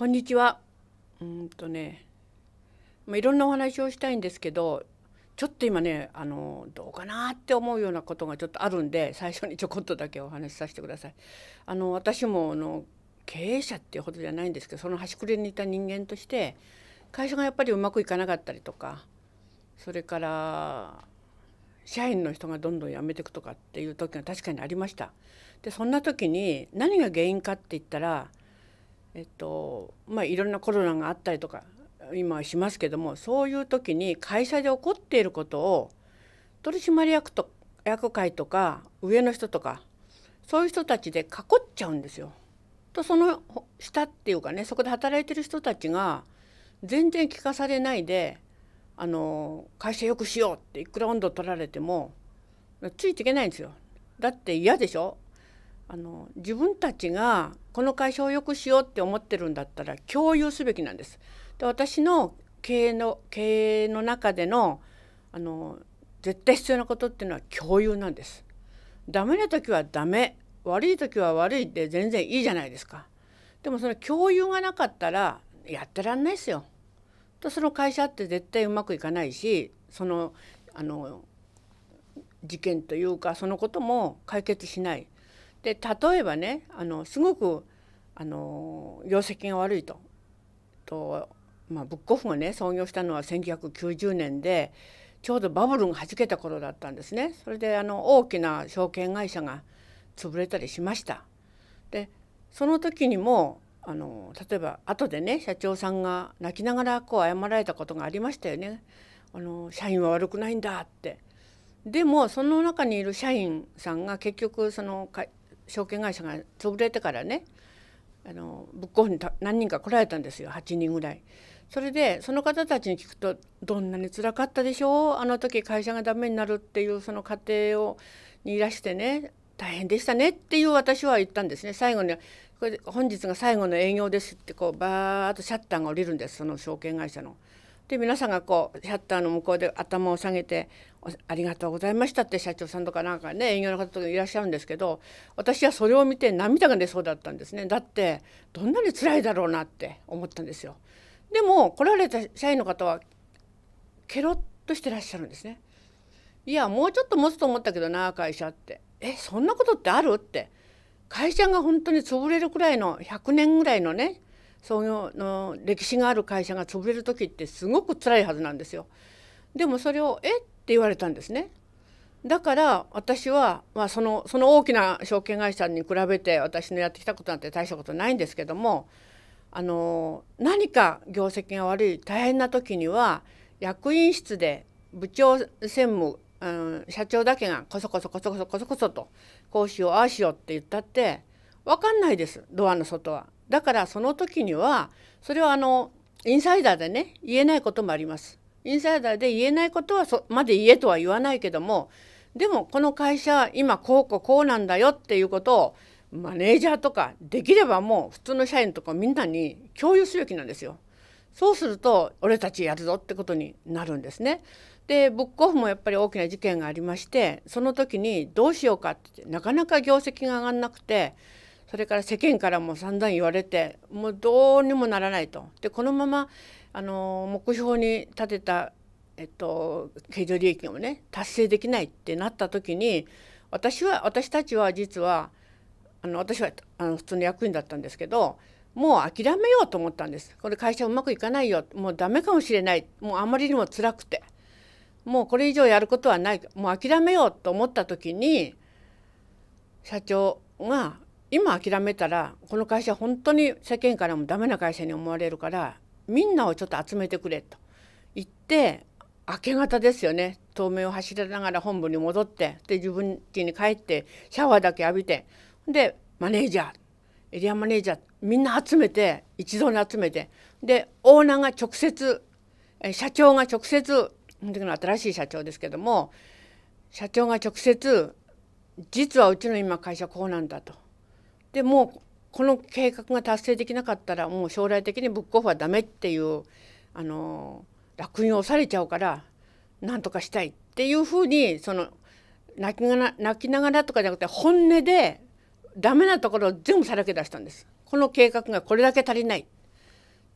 こんにちは。うんとね、まあ、いろんなお話をしたいんですけど、ちょっと今ね、あのどうかなって思うようなことがちょっとあるんで、最初にちょこっとだけお話しさせてください。あの私もあの経営者っていうほどじゃないんですけど、その端くれにいた人間として、会社がやっぱりうまくいかなかったりとか、それから社員の人がどんどん辞めていくとかっていう時が確かにありました。で、そんな時に何が原因かって言ったら。えっとまあ、いろんなコロナがあったりとか今はしますけどもそういう時に会社で起こっていることを取締役と役会とか上の人とかそういう人たちで囲っちゃうんですよ。とその下っていうかねそこで働いてる人たちが全然聞かされないであの会社よくしようっていくら温度取られてもついていけないんですよ。だって嫌でしょあの自分たちがこの会社を良くしようって思ってるんだったら共有すべきなんです。で私の経営の経営の中でのあの絶対必要なことっていうのは共有なんです。ダメな時はダメ悪い時は悪いで全然いいじゃないですか。でもその共有がなかったらやってらんないですよ。とその会社って絶対うまくいかないしそのあの事件というかそのことも解決しないで例えばねあのすごくあの業績が悪いとと、まあ、ブックオフがね創業したのは1990年でちょうどバブルがはじけた頃だったんですねそれであの大きな証券会社が潰れたりしました。でその時にもあの例えば後でね社長さんが泣きながらこう謝られたことがありましたよね。あの社員は悪くないんだってでもその中にいる社員さんが結局その証券会社が潰れてからねあのブックオフに何人か来られたんですよ8人ぐらい。それでその方たちに聞くとどんなにつらかったでしょうあの時会社が駄目になるっていうその過程をにいらしてね大変でしたねっていう私は言ったんですね最後にこれ本日が最後の営業ですってこうバーッとシャッターが下りるんですその証券会社の。で皆さんがこうシャッターの向こうで頭を下げて「ありがとうございました」って社長さんとかなんかね営業の方とかいらっしゃるんですけど私はそれを見て涙が出そうだったんですねだってどんなに辛いだろうなって思ったんですよ。でも来られた社員の方はケロッとしてらっしゃるんですね。いやもうちょっと持つと思ったけどな会社ってえそんなことってあるって会社が本当に潰れるくらいの100年ぐらいのね創業の歴史がある会社が潰れる時ってすごく辛いはずなんですよ。でもそれを「えっ?」て言われたんですね。だから私は、まあ、そのその大きな証券会社に比べて私のやってきたことなんて大したことないんですけどもあの何か業績が悪い大変な時には役員室で部長専務あの社長だけがこそこそこそこそこそこそとこうしようああしようって言ったって分かんないですドアの外は。だからその時にはそれはあのインサイダーでね言えないこともあります。インサイダーで言えないことはそまで言えとは言わないけどもでもこの会社今こうこうこうなんだよっていうことをマネージャーとかできればもう普通の社員とかみんなに共有すべきなんですよ。そうすると俺たちやるぞってことになるんですね。でブックオフもやっぱり大きな事件がありましてその時にどうしようかってなかなか業績が上がんなくてそれから世間からも散々言われてもうどうにもならないと。でこのままあの目標に立てた、えっと、経常利益をね達成できないってなった時に私は私たちは実はあの私はあの普通の役員だったんですけどもう諦めようと思ったんですこれ会社うまくいかないよもうダメかもしれないもうあまりにも辛くてもうこれ以上やることはないもう諦めようと思った時に社長が今諦めたらこの会社本当に世間からもダメな会社に思われるからみんなをちょっと集めてくれと言って明け方ですよね東名を走りながら本部に戻ってで自分家に帰ってシャワーだけ浴びてでマネージャーエリアマネージャーみんな集めて一堂に集めてでオーナーが直接社長が直接の時の新しい社長ですけども社長が直接「実はうちの今会社こうなんだ」と。でもうこの計画が達成できなかったらもう将来的にブックオフはダメっていうあの落胤をされちゃうからなんとかしたいっていうふうにその泣きな泣きながらとかじゃなくて本音でダメなところを全部さらけ出したんです。この計画がこれだけ足りないっ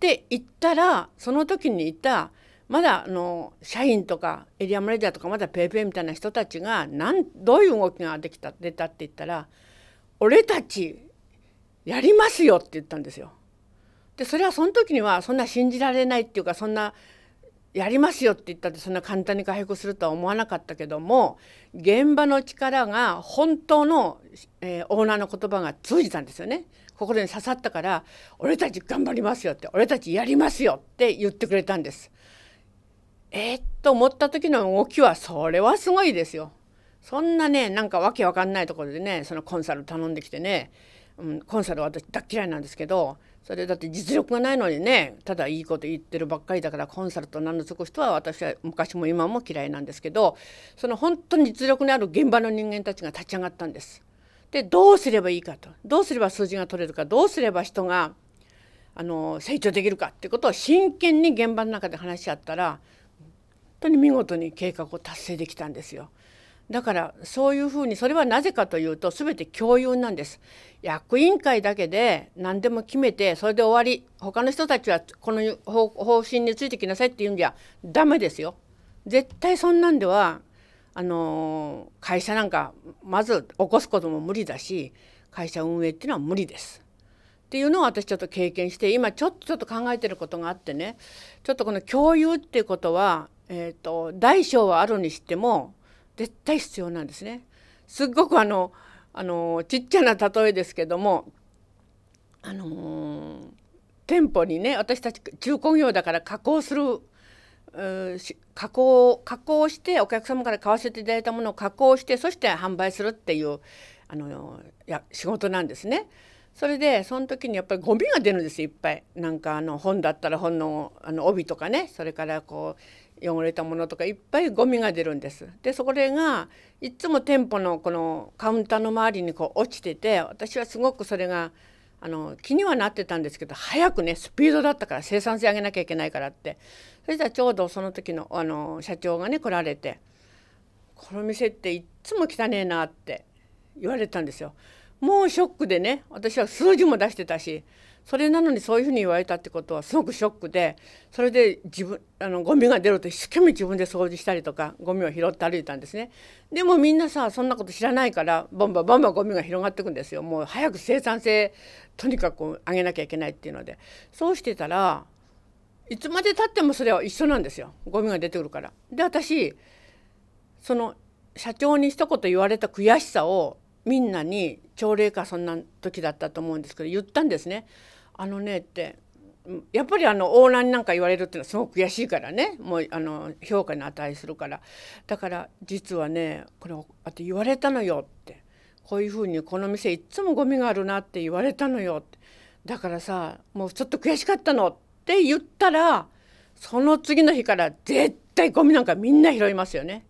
て言ったらその時にいたまだあの社員とかエリアマネージャーとかまだ PayPay みたいな人たちがなんどういう動きができた出たって言ったら俺たちやりますよ」って言ったんですよ。でそれはその時にはそんな信じられないっていうかそんなやりますよって言ったってそんな簡単に回復するとは思わなかったけども現場の力が本当の、えー、オーナーの言葉が通じたんですよね。心に刺さったから「俺たち頑張りますよ」って「俺たちやりますよ」って言ってくれたんです。えー、っと思った時の動きはそれはすごいですよ。そんなねなんかわけわかんないところでねそのコンサル頼んできてね、うん、コンサル私大っ嫌いなんですけどそれだって実力がないのにねただいいこと言ってるばっかりだからコンサルと名のつく人は私は昔も今も嫌いなんですけどその本当に実力のある現場の人間たちが立ち上がったんです。でどうすればいいかとどうすれば数字が取れるかどうすれば人があの成長できるかってことを真剣に現場の中で話し合ったら本当に見事に計画を達成できたんですよ。だからそういうふうにそれはなぜかというと全て共有なんです役員会だけで何でも決めてそれで終わり他の人たちはこの方針についてきなさいって言うんじゃダメですよ。絶対そんなんではあの会社なんかまず起こすことも無理だし会社運営っていうのは無理です。っていうのを私ちょっと経験して今ちょっとちょっと考えてることがあってねちょっとこの共有っていうことは、えーと大小はあるにしても絶対必要なんですね。すっごくあのあのちっちゃな例えですけどもあの店舗にね私たち中古業だから加工する加工加工してお客様から買わせていただいたものを加工してそして販売するっていうあのや仕事なんですね。それでその時にやっぱりゴミが出るんですいっぱい。なんかあの本だったら本のあの帯とかねそれからこう汚れたものとかいっぱいゴミが出るんです。でそれがいつも店舗のこのカウンターの周りにこう落ちてて私はすごくそれがあの気にはなってたんですけど早くねスピードだったから生産性上げなきゃいけないからってそしたらちょうどその時のあの社長がね来られて「この店っていっつも汚ねえな」って言われたんですよ。もうショックでね私は数字も出してたしそれなのにそういうふうに言われたってことはすごくショックでそれで自分あのゴミが出ると一生懸命自分で掃除したりとかゴミを拾って歩いたんですねでもみんなさそんなこと知らないからバンババンバゴミが広がっていくんですよもう早く生産性とにかく上げなきゃいけないっていうのでそうしてたらいつまでたってもそれは一緒なんですよゴミが出てくるから。で私その社長に一言言われた悔しさをみんなに朝礼かそんな時だったと思うんですけど言ったんですね。あのねってやっぱりあのオーナーになんか言われるっていうのはすごく悔しいからねもうあの評価に値するからだから実はねこれあと言われたのよってこういうふうにこの店いっつもゴミがあるなって言われたのよってだからさもうちょっと悔しかったのって言ったらその次の日から絶対ゴミなんかみんな拾いますよね。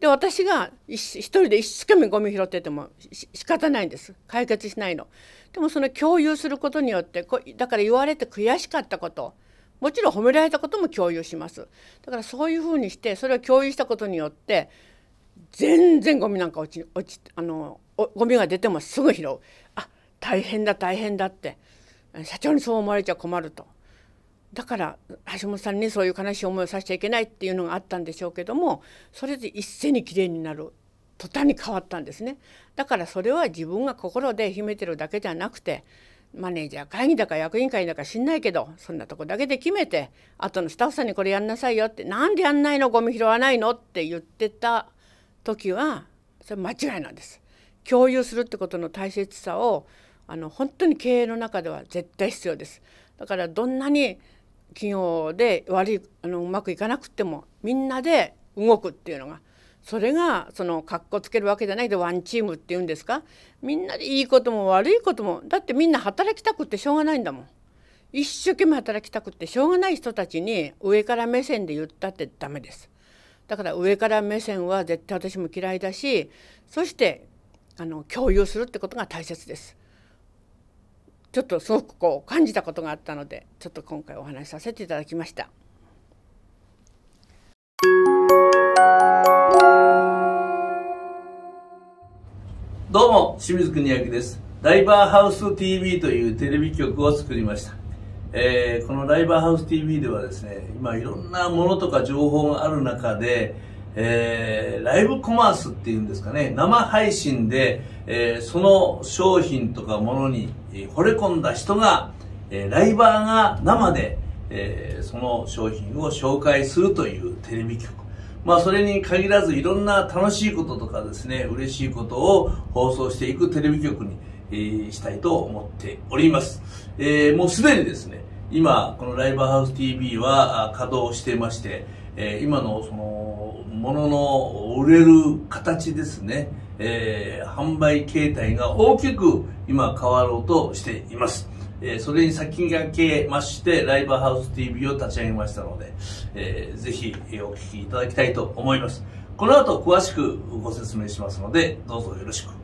で私が一人で一生懸命ゴミ拾ってても仕方ないんです解決しないの。でもその共有することによってこだから言われて悔しかったこともちろん褒められたことも共有します。だからそういうふうにしてそれを共有したことによって全然ゴミなんか落ち落ちあのゴミが出てもすぐ拾う。あ大変だ大変だって社長にそう思われちゃ困るとだから橋本さんにそういう悲しい思いをさせちゃいけないっていうのがあったんでしょうけどもそれで一斉にきれいになる途端に変わったんですねだからそれは自分が心で秘めてるだけじゃなくてマネージャー会議だか役員会だか知んないけどそんなとこだけで決めて後のスタッフさんにこれやんなさいよって何でやんないのゴミ拾わないのって言ってた時はそれ間違いなんです。共有するってことの大切さをあの本当に経営の中では絶対必要です。だからどんなに企業で悪いあのうまくいかなくってもみんなで動くっていうのがそれがそのかっこつけるわけじゃないでワンチームっていうんですかみんなでいいことも悪いこともだってみんな働きたくってしょうがないんだもん。一生懸命働きたくってしょうがない人たちに上から目線で言ったってダメです。だから上から目線は絶対私も嫌いだしそしてあの共有するってことが大切です。ちょっとすごくこう感じたことがあったのでちょっと今回お話しさせていただきました。どうも清水邦明ですライバーハウス TV というテレビ局を作りました、えー、このライバーハウス TV ではですね今いろんなものとか情報がある中でえー、ライブコマースっていうんですかね、生配信で、えー、その商品とかものに、えー、惚れ込んだ人が、えー、ライバーが生で、えー、その商品を紹介するというテレビ局。まあそれに限らずいろんな楽しいこととかですね、嬉しいことを放送していくテレビ局に、えー、したいと思っております。えー、もうすでにですね、今このライブハウス TV は稼働してまして、えー、今のそのものの売れる形ですね、えー、販売形態が大きく今変わろうとしています。えー、それに先駆けまして、ライブハウス TV を立ち上げましたので、えー、ぜひお聞きいただきたいと思います。この後詳しくご説明しますので、どうぞよろしく。